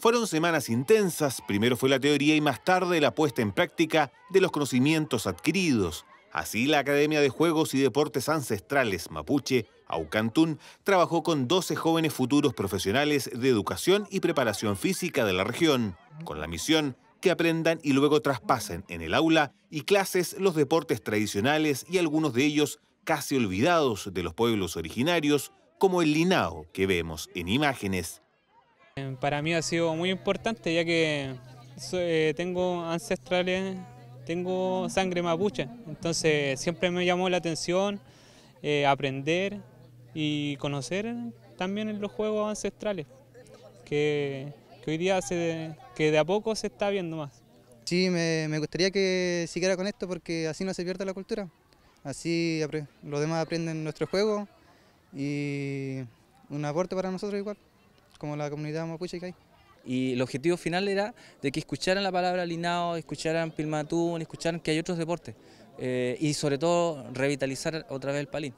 Fueron semanas intensas, primero fue la teoría y más tarde la puesta en práctica de los conocimientos adquiridos. Así, la Academia de Juegos y Deportes Ancestrales Mapuche, Aucantún, trabajó con 12 jóvenes futuros profesionales de educación y preparación física de la región, con la misión que aprendan y luego traspasen en el aula y clases los deportes tradicionales y algunos de ellos casi olvidados de los pueblos originarios, como el linao que vemos en imágenes. Eh, para mí ha sido muy importante ya que eh, tengo ancestrales, tengo sangre mapuche, entonces siempre me llamó la atención eh, aprender y conocer también los juegos ancestrales, que, hoy día que de a poco se está viendo más. Sí, me, gustaría que siguiera con esto porque así no se pierde la cultura. Así los demás aprenden nuestro juego y un aporte para nosotros igual como la comunidad mapuche que hay. Y el objetivo final era de que escucharan la palabra linao, escucharan pilmatún, escucharan que hay otros deportes. Eh, y sobre todo revitalizar otra vez el palín.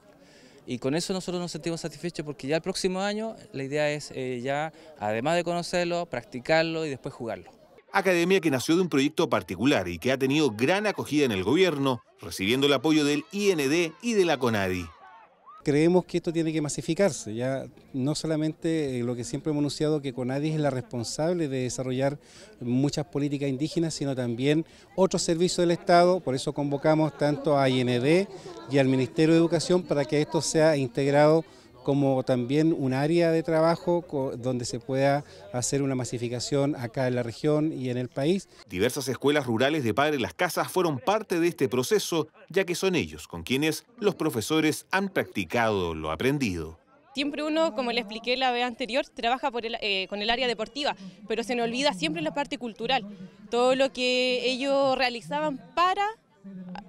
Y con eso nosotros nos sentimos satisfechos porque ya el próximo año la idea es eh, ya, además de conocerlo, practicarlo y después jugarlo. Academia que nació de un proyecto particular y que ha tenido gran acogida en el gobierno, recibiendo el apoyo del IND y de la CONADI. Creemos que esto tiene que masificarse, ya no solamente eh, lo que siempre hemos anunciado que Conadis es la responsable de desarrollar muchas políticas indígenas, sino también otros servicios del Estado, por eso convocamos tanto a IND y al Ministerio de Educación para que esto sea integrado como también un área de trabajo donde se pueda hacer una masificación acá en la región y en el país. Diversas escuelas rurales de Padre Las Casas fueron parte de este proceso, ya que son ellos con quienes los profesores han practicado lo aprendido. Siempre uno, como le expliqué la vez anterior, trabaja eh, con el área deportiva, pero se nos olvida siempre la parte cultural, todo lo que ellos realizaban para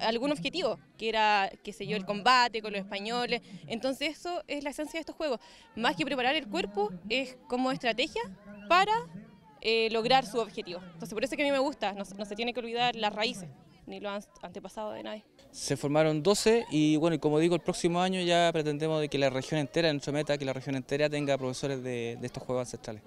algún objetivo, que era, qué sé yo, el combate con los españoles. Entonces eso es la esencia de estos juegos. Más que preparar el cuerpo, es como estrategia para eh, lograr su objetivo. Entonces por eso es que a mí me gusta, no, se tiene que olvidar las raíces ni lo han antepasado de nadie. Se formaron 12 y bueno, y como digo, el próximo año ya pretendemos de que la región entera, su meta, que la región entera tenga profesores de estos juegos ancestrales.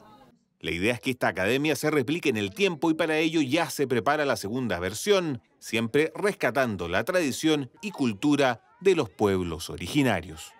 La idea es que esta academia se replique en el tiempo y para ello ya se prepara la segunda versión, siempre rescatando la tradición y cultura de los pueblos originarios.